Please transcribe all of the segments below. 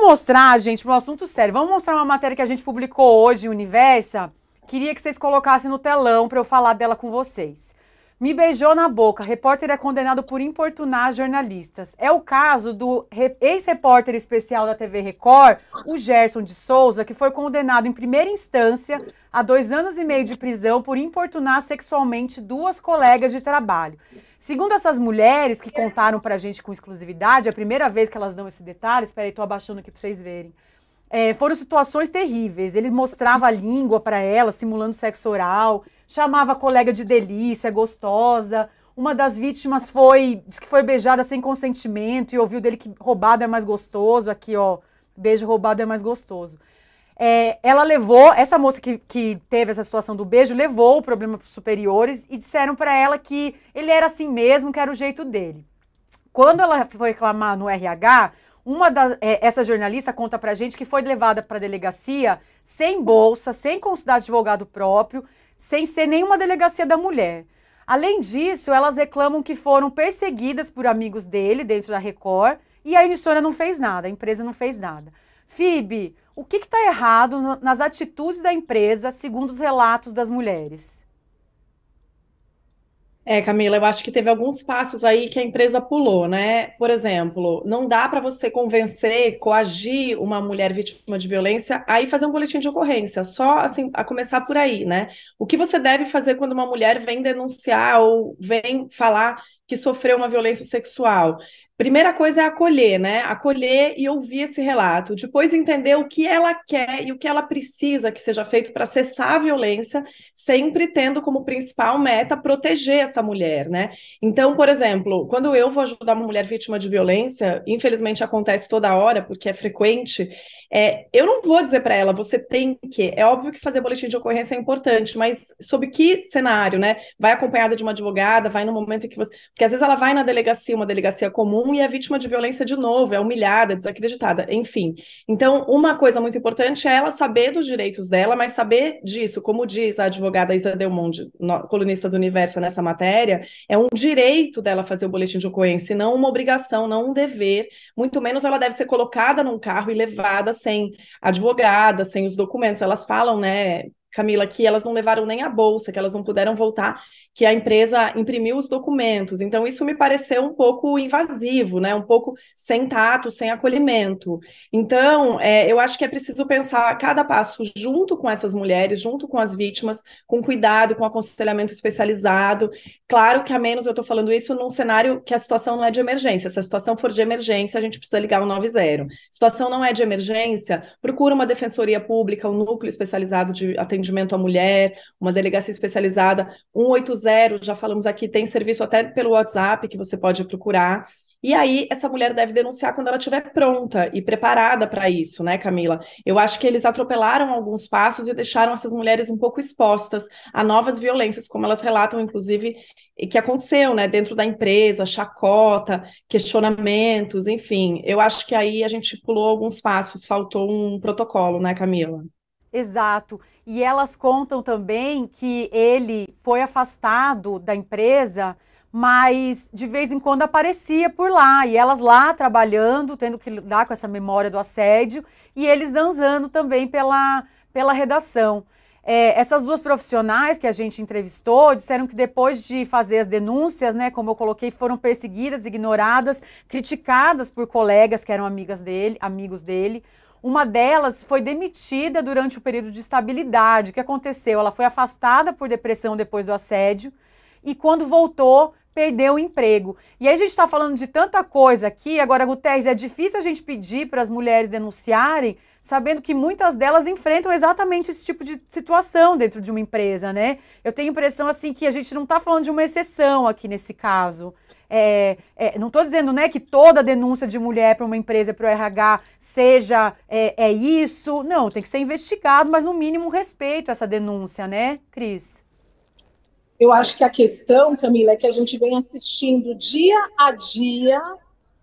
Vamos mostrar, gente, para um assunto sério. Vamos mostrar uma matéria que a gente publicou hoje, Universa. Queria que vocês colocassem no telão para eu falar dela com vocês. Me beijou na boca. Repórter é condenado por importunar jornalistas. É o caso do ex-repórter especial da TV Record, o Gerson de Souza, que foi condenado em primeira instância a dois anos e meio de prisão por importunar sexualmente duas colegas de trabalho. Segundo essas mulheres que contaram pra gente com exclusividade, é a primeira vez que elas dão esse detalhe, espera aí, tô abaixando aqui pra vocês verem. É, foram situações terríveis. Ele mostrava a língua para elas, simulando sexo oral chamava a colega de delícia, gostosa. Uma das vítimas foi, que foi beijada sem consentimento e ouviu dele que roubado é mais gostoso, aqui ó, beijo roubado é mais gostoso. É, ela levou, essa moça que, que teve essa situação do beijo, levou o problema para os superiores e disseram para ela que ele era assim mesmo, que era o jeito dele. Quando ela foi reclamar no RH, uma das, é, essa jornalista conta para gente que foi levada para a delegacia sem bolsa, sem consultar advogado próprio, sem ser nenhuma delegacia da mulher. Além disso, elas reclamam que foram perseguidas por amigos dele dentro da Record e a emissora não fez nada, a empresa não fez nada. FIB, o que está errado nas atitudes da empresa, segundo os relatos das mulheres? É, Camila, eu acho que teve alguns passos aí que a empresa pulou, né? Por exemplo, não dá para você convencer, coagir uma mulher vítima de violência aí fazer um boletim de ocorrência, só assim, a começar por aí, né? O que você deve fazer quando uma mulher vem denunciar ou vem falar que sofreu uma violência sexual? Primeira coisa é acolher, né? Acolher e ouvir esse relato. Depois entender o que ela quer e o que ela precisa que seja feito para cessar a violência, sempre tendo como principal meta proteger essa mulher, né? Então, por exemplo, quando eu vou ajudar uma mulher vítima de violência, infelizmente acontece toda hora, porque é frequente, é, eu não vou dizer para ela, você tem que. É óbvio que fazer boletim de ocorrência é importante, mas sob que cenário, né? Vai acompanhada de uma advogada, vai no momento em que você. Porque às vezes ela vai na delegacia, uma delegacia comum, e é vítima de violência de novo, é humilhada, desacreditada, enfim. Então, uma coisa muito importante é ela saber dos direitos dela, mas saber disso, como diz a advogada Isa Delmonte, colunista do Universo nessa matéria, é um direito dela fazer o boletim de ocorrência, não uma obrigação, não um dever, muito menos ela deve ser colocada num carro e levada sem advogada, sem os documentos. Elas falam, né, Camila, que elas não levaram nem a bolsa, que elas não puderam voltar que a empresa imprimiu os documentos. Então, isso me pareceu um pouco invasivo, né? Um pouco sem tato, sem acolhimento. Então, é, eu acho que é preciso pensar cada passo junto com essas mulheres, junto com as vítimas, com cuidado, com aconselhamento especializado. Claro que a menos eu estou falando isso num cenário que a situação não é de emergência. Se a situação for de emergência, a gente precisa ligar o 90. situação não é de emergência, procura uma defensoria pública, um núcleo especializado de atendimento à mulher, uma delegacia especializada, 180 zero, já falamos aqui, tem serviço até pelo WhatsApp que você pode procurar. E aí, essa mulher deve denunciar quando ela estiver pronta e preparada para isso, né, Camila? Eu acho que eles atropelaram alguns passos e deixaram essas mulheres um pouco expostas a novas violências, como elas relatam, inclusive, que aconteceu, né, dentro da empresa, chacota, questionamentos, enfim. Eu acho que aí a gente pulou alguns passos, faltou um protocolo, né, Camila? Exato. E elas contam também que ele foi afastado da empresa, mas de vez em quando aparecia por lá. E elas lá trabalhando, tendo que lidar com essa memória do assédio, e eles dançando também pela, pela redação. É, essas duas profissionais que a gente entrevistou disseram que depois de fazer as denúncias, né, como eu coloquei, foram perseguidas, ignoradas, criticadas por colegas que eram amigas dele, amigos dele. Uma delas foi demitida durante o período de estabilidade. O que aconteceu? Ela foi afastada por depressão depois do assédio e quando voltou, perdeu o emprego. E aí a gente está falando de tanta coisa aqui. Agora, Guterres, é difícil a gente pedir para as mulheres denunciarem, sabendo que muitas delas enfrentam exatamente esse tipo de situação dentro de uma empresa, né? Eu tenho a impressão, assim, que a gente não está falando de uma exceção aqui nesse caso. É, é, não estou dizendo né, que toda denúncia de mulher para uma empresa, para o RH, seja é, é, isso. Não, tem que ser investigado, mas no mínimo respeito a essa denúncia, né, Cris? Eu acho que a questão, Camila, é que a gente vem assistindo dia a dia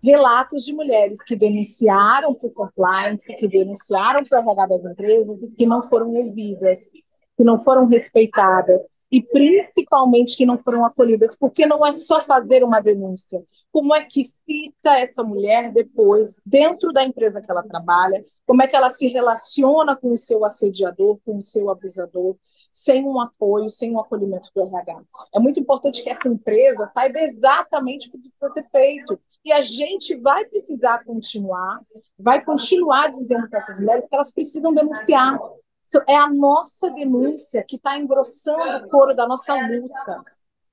relatos de mulheres que denunciaram por compliance, que denunciaram para o RH das empresas e que não foram ouvidas, que não foram respeitadas e principalmente que não foram acolhidas, porque não é só fazer uma denúncia. Como é que fica essa mulher depois dentro da empresa que ela trabalha? Como é que ela se relaciona com o seu assediador, com o seu abusador, sem um apoio, sem um acolhimento do RH? É muito importante que essa empresa saiba exatamente o que precisa ser feito. E a gente vai precisar continuar, vai continuar dizendo para essas mulheres que elas precisam denunciar, é a nossa denúncia que está engrossando o couro da nossa luta.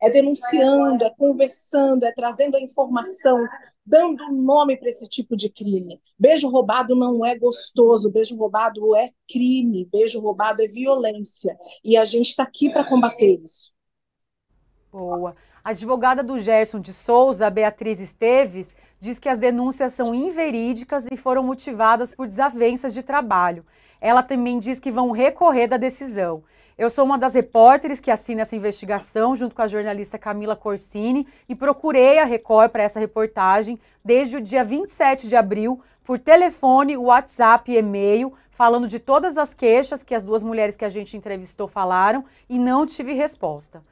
É denunciando, é conversando, é trazendo a informação, dando nome para esse tipo de crime. Beijo roubado não é gostoso, beijo roubado é crime, beijo roubado é violência. E a gente está aqui para combater isso. Boa. A advogada do Gerson de Souza, Beatriz Esteves, diz que as denúncias são inverídicas e foram motivadas por desavenças de trabalho. Ela também diz que vão recorrer da decisão. Eu sou uma das repórteres que assina essa investigação, junto com a jornalista Camila Corsini, e procurei a Record para essa reportagem desde o dia 27 de abril, por telefone, WhatsApp e e-mail, falando de todas as queixas que as duas mulheres que a gente entrevistou falaram e não tive resposta.